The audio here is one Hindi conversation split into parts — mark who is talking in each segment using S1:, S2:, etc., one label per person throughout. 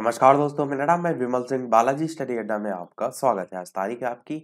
S1: नमस्कार दोस्तों मेरा नाम है विमल सिंह बालाजी स्टडी अड्डा में आपका स्वागत है आज तारीख है आपकी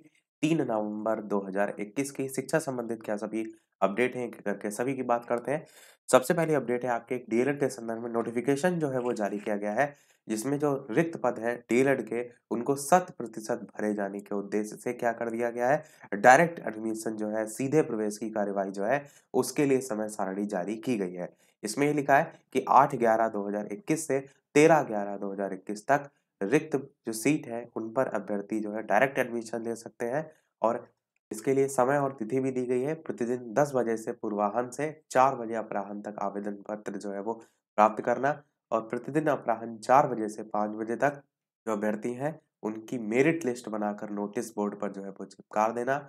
S1: तीन नवंबर 2021 की शिक्षा संबंधित क्या सभी अपडेट हैं करके सभी की बात करते हैं सबसे पहली अपडेट है आपके डीएलएड के संदर्भ में नोटिफिकेशन जो है वो जारी किया गया है जिसमें जो रिक्त पद है डीएलएड के उनको शत प्रतिशत भरे जाने के उद्देश्य से क्या कर दिया गया है डायरेक्ट एडमिशन जो है सीधे प्रवेश की कार्यवाही जो है उसके लिए समय सारणी जारी की गई है इसमें ये लिखा है कि आठ ग्यारह दो हजार इक्कीस से तेरह ग्यारह दो हजार इक्कीस तक रिक्त जो सीट है उन पर अभ्यर्थी जो है डायरेक्ट एडमिशन ले सकते हैं और इसके लिए समय और तिथि भी दी गई है प्रतिदिन दस बजे से पूर्वाहन से चार बजे अपराहन तक आवेदन पत्र जो है वो प्राप्त करना और प्रतिदिन अपराहन चार बजे से पाँच बजे तक जो अभ्यर्थी हैं उनकी मेरिट लिस्ट बनाकर नोटिस बोर्ड पर जो है वो चिपकार देना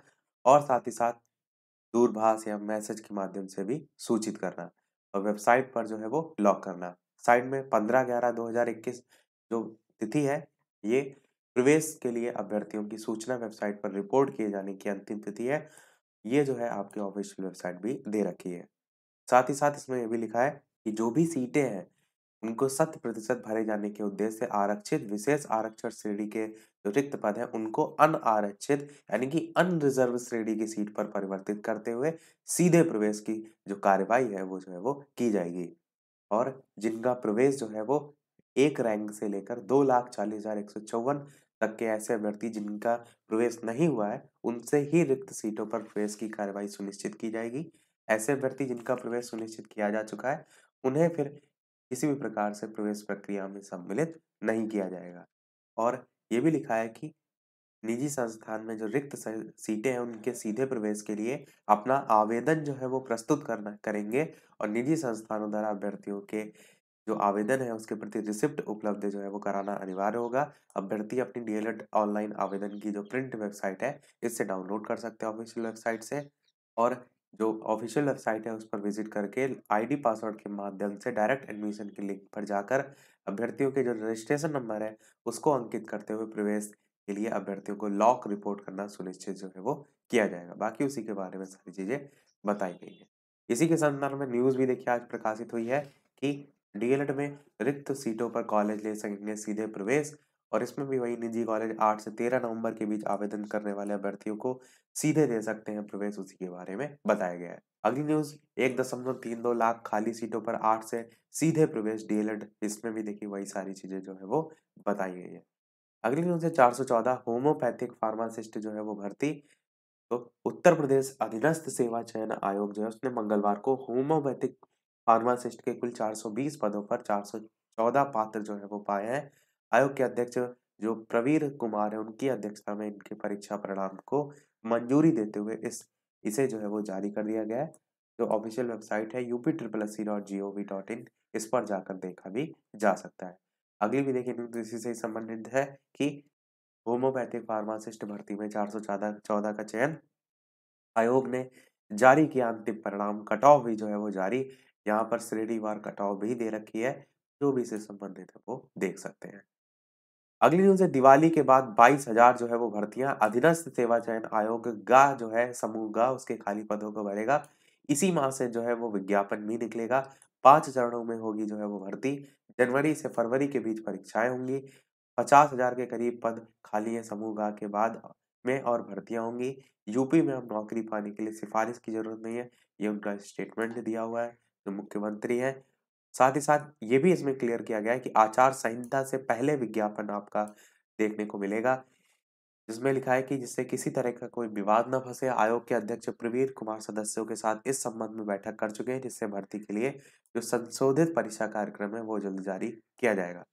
S1: और साथ ही साथ दूरभाष या मैसेज के माध्यम से भी सूचित करना और वेबसाइट पर जो है वो लॉक करना साइट में पंद्रह ग्यारह दो हजार इक्कीस जो तिथि है ये प्रवेश के लिए अभ्यर्थियों की सूचना वेबसाइट पर रिपोर्ट किए जाने की अंतिम तिथि है ये जो है आपकी ऑफिशियल वेबसाइट भी दे रखी है साथ ही साथ इसमें यह भी लिखा है कि जो भी सीटें हैं उनको शत प्रतिशत भरे जाने के उद्देश्य से आरक्षित विशेष आरक्षण श्रेणी के जो रिक्त पद है उनको अनारक्षित यानी कि अनरिजर्व श्रेणी की सीट पर परिवर्तित करते हुए सीधे प्रवेश की जो कार्यवाही है वो जो है वो की जाएगी और जिनका प्रवेश जो है वो एक रैंक से लेकर दो लाख चालीस हजार एक सौ चौवन तक के ऐसे अभ्यर्थी जिनका प्रवेश नहीं हुआ है उनसे ही रिक्त सीटों पर प्रवेश की कार्यवाही सुनिश्चित की जाएगी ऐसे अभ्यर्थी जिनका प्रवेश सुनिश्चित किया जा चुका है उन्हें फिर किसी भी प्रकार से प्रवेश प्रक्रिया में सम्मिलित नहीं किया जाएगा और ये भी लिखा है कि निजी संस्थान में जो रिक्त सीटें हैं उनके सीधे प्रवेश के लिए अपना आवेदन जो है वो प्रस्तुत करना करेंगे और निजी संस्थानों द्वारा अभ्यर्थियों के जो आवेदन है उसके प्रति रिसिप्ट उपलब्ध जो है वो कराना अनिवार्य होगा अभ्यर्थी अपनी डी ऑनलाइन आवेदन की जो प्रिंट वेबसाइट है इससे डाउनलोड कर सकते हैं ऑफिशियल वेबसाइट से और जो ऑफिशियल वेबसाइट है उस पर विजिट करके आईडी पासवर्ड के माध्यम से डायरेक्ट एडमिशन के लिंक पर जाकर अभ्यर्थियों के जो रजिस्ट्रेशन नंबर है उसको अंकित करते हुए प्रवेश के लिए अभ्यर्थियों को लॉक रिपोर्ट करना सुनिश्चित जो है वो किया जाएगा बाकी उसी के बारे में सारी चीज़ें बताई गई है इसी के संदर्भ में न्यूज़ भी देखिए आज प्रकाशित हुई है कि डीएलएड में रिक्त सीटों पर कॉलेज ले सकेंगे सीधे प्रवेश और इसमें भी वही निजी कॉलेज आठ से तेरह नवंबर के बीच आवेदन करने वाले अभ्यर्थियों को सीधे दे सकते हैं प्रवेश उसी के बारे में बताया गया है अगली न्यूज एक दशमलव तीन दो लाख खाली सीटों पर आठ से सीधे प्रवेश डीएलएड इसमें भी देखिए वही सारी चीजें जो है वो बताई गई है अगली न्यूज है चार सौ चौदह होम्योपैथिक फार्मासिस्ट जो है वो भर्ती तो उत्तर प्रदेश अधीनस्थ सेवा चयन आयोग जो है उसने मंगलवार को होम्योपैथिक फार्मासिस्ट के कुल 420 पदों पर 414 पात्र जो है वो पाए हैं आयोग के अध्यक्ष जो प्रवीर कुमार है उनकी अध्यक्षता में इनके परीक्षा परिणाम को मंजूरी देते हुए इस इसे जो है वो जारी कर दिया गया है जो ऑफिशियल वेबसाइट है UP triple S C dot G O V dot in इस पर जाकर देखा भी जा सकता है अगली भी देखिए न्यूज तो इसी से संबंधित है कि होम्योपैथिक फार्मासिस्ट भर्ती में चार सौ चौदह का चयन आयोग ने जारी किया अंतिम परिणाम कट ऑफ भी जो है वो जारी यहाँ पर श्रेणीवार कट ऑफ भी दे रखी है जो भी इससे संबंधित है वो देख सकते हैं अगले दिन से दिवाली के बाद 22,000 जो है वो भर्तियां अधीनस्थ सेवा चयन आयोग गा जो है समूह गा उसके खाली पदों को भरेगा इसी माह से जो है वो विज्ञापन भी निकलेगा पांच चरणों में होगी जो है वो भर्ती जनवरी से फरवरी के बीच परीक्षाएं होंगी पचास हजार के करीब पद खाली है समूह गा के बाद में और भर्तियां होंगी यूपी में अब नौकरी पाने के लिए सिफारिश की जरूरत नहीं है ये उनका स्टेटमेंट दिया हुआ है जो मुख्यमंत्री है साथ ही साथ ये भी इसमें क्लियर किया गया है कि आचार संहिता से पहले विज्ञापन आपका देखने को मिलेगा जिसमें लिखा है कि जिससे किसी तरह का कोई विवाद न फंसे आयोग के अध्यक्ष प्रवीर कुमार सदस्यों के साथ इस संबंध में बैठक कर चुके हैं जिससे भर्ती के लिए जो संशोधित परीक्षा कार्यक्रम है वो जल्द जारी किया जाएगा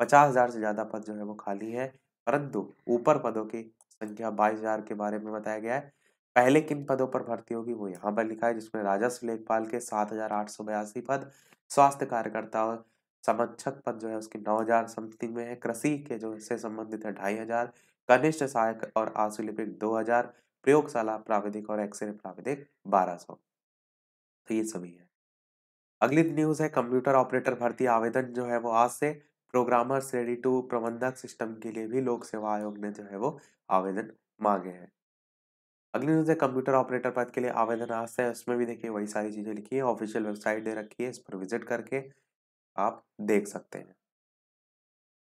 S1: पचास हजार से ज्यादा पद जो है वो खाली है परंतु ऊपर पदों की संख्या बाईस हजार के बारे में बताया गया है पहले किन पदों पर भर्ती होगी वो यहाँ पर लिखा है जिसमें राजस्व लेखपाल के सात हजार आठ सौ बयासी पद स्वास्थ्य कार्यकर्ता और समक्षक पद जो है उसकी नौ हजार समथिंग में है कृषि के जो से संबंधित है ढाई हजार कनिष्ठ सहायक और आशुलिपिक दो हजार प्रयोगशाला प्राविधिक और एक्सरे प्राविधिक बारह सौ तो ये सभी है अगली न्यूज है कंप्यूटर ऑपरेटर भर्ती आवेदन जो है वो आज से प्रोग्रामर श्रेणी टू प्रबंधक सिस्टम के लिए भी लोक सेवा आयोग ने जो है वो आवेदन मांगे हैं अगली न्यूज़ है कंप्यूटर ऑपरेटर पद के लिए आवेदन रास्ता है उसमें भी देखिए वही सारी चीज़ें लिखी है ऑफिशियल वेबसाइट दे रखी है इस पर विजिट करके आप देख सकते हैं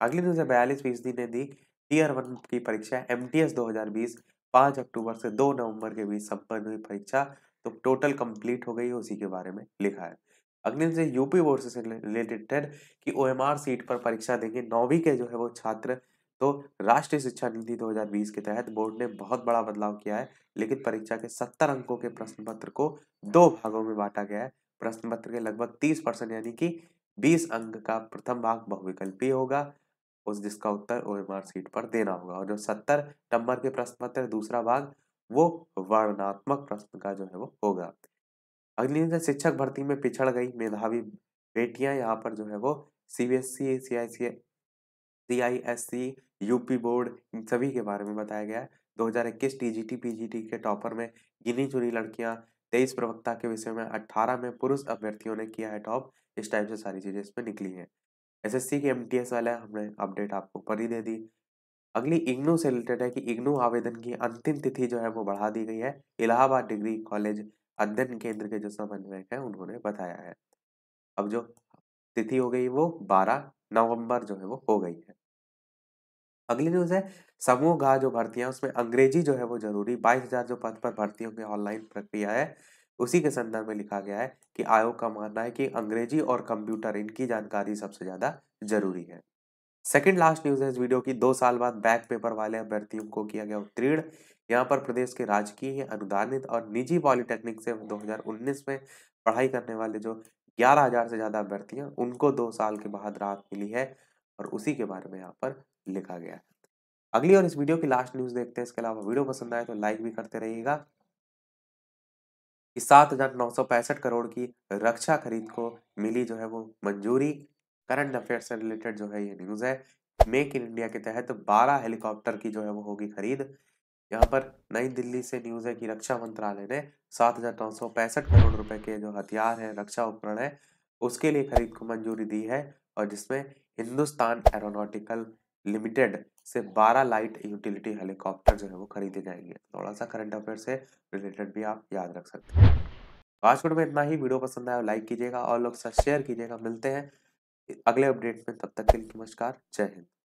S1: अगली न्यूज़ है बयालीस फीसदी ने दी टीयर वन की परीक्षा एम टी एस दो हज़ार बीस पाँच अक्टूबर से दो नवंबर के बीच संपन्न हुई परीक्षा तो टोटल कंप्लीट हो गई उसी के बारे में लिखा है अगले से यूपी बोर्ड से रिलेटेड कि ओएमआर सीट पर परीक्षा देंगे नौवीं के जो है वो छात्र तो राष्ट्रीय शिक्षा नीति 2020 के तहत बोर्ड ने बहुत बड़ा बदलाव किया है लिखित परीक्षा के सत्तर अंकों के प्रश्न पत्र को दो भागों में बांटा गया है प्रश्न पत्र के लगभग तीस परसेंट यानी कि बीस अंक का प्रथम भाग बहुविकल्पीय होगा उस जिसका उत्तर ओ सीट पर देना होगा और जो सत्तर नंबर के प्रश्न पत्र दूसरा भाग वो वर्णात्मक प्रश्न का जो है वो होगा अग्नियोजन शिक्षक भर्ती में पिछड़ गई मेधावी बेटियां यहाँ पर जो है वो I C C I S C UP board इन सभी के बारे में बताया गया है 2021 टीजीटी पीजीटी के टॉपर में गिनी चुनी लड़कियां तेईस प्रवक्ता के विषय में अट्ठारह में पुरुष अभ्यर्थियों ने किया है टॉप इस टाइप से सारी चीज़ें इसमें निकली हैं एम टी एस वाले हमने अपडेट आपको ऊपर ही दे दी अगली इग्नू से रिलेटेड है कि इग्नू आवेदन की अंतिम तिथि जो है वो बढ़ा दी गई है इलाहाबाद डिग्री कॉलेज अध्ययन केंद्र के जो समन्वयक है उन्होंने बताया है अब जो तिथि हो गई वो बारह नवंबर जो है वो हो गई है अगली न्यूज़ है समूह गाह जो भर्तियां उसमें अंग्रेजी जो है वो जरूरी बाईस हजार जो पद पर भर्तियों की ऑनलाइन प्रक्रिया है उसी के संदर्भ में लिखा गया है कि आयोग का मानना है कि अंग्रेजी और कंप्यूटर इनकी जानकारी सबसे ज़्यादा जरूरी है सेकेंड लास्ट न्यूज है इस वीडियो की दो साल बाद बैक पेपर वाले अभ्यर्थियों को किया गया उत्तीर्ण यहाँ पर प्रदेश के राजकीय अनुदानित और निजी पॉलिटेक्निक से 2019 में पढ़ाई करने वाले जो ग्यारह हजार से ज़्यादा अभ्यर्थी हैं उनको दो साल के बाद राहत मिली है और उसी के बारे में यहाँ पर लिखा गया है अगली और इस वीडियो की लास्ट न्यूज देखते हैं इसके अलावा वीडियो पसंद आए तो लाइक भी करते रहिएगा कि सात हजार नौ सौ पैंसठ करोड़ की रक्षा खरीद को मिली जो है वो मंजूरी करंट अफेयर से रिलेटेड जो है ये न्यूज है मेक इन इंडिया के तहत बारह हेलीकॉप्टर की जो है वो होगी खरीद यहाँ पर नई दिल्ली से न्यूज है कि रक्षा मंत्रालय ने सात हजार नौ सौ पैंसठ करोड़ रुपए के जो हथियार है रक्षा उपकरण है उसके लिए खरीद को मंजूरी दी है और जिसमें हिंदुस्तान एरोनॉटिकल लिमिटेड से 12 लाइट यूटिलिटी हेलीकॉप्टर जो है वो खरीदे जाएंगे थोड़ा सा करंट अफेयर से रिलेटेड भी आप याद रख सकते हैं पासवर्ड में इतना ही वीडियो पसंद आया लाइक कीजिएगा और लोग साथ शेयर कीजिएगा मिलते हैं अगले अपडेट में तब तक के लिए नमस्कार जय हिंद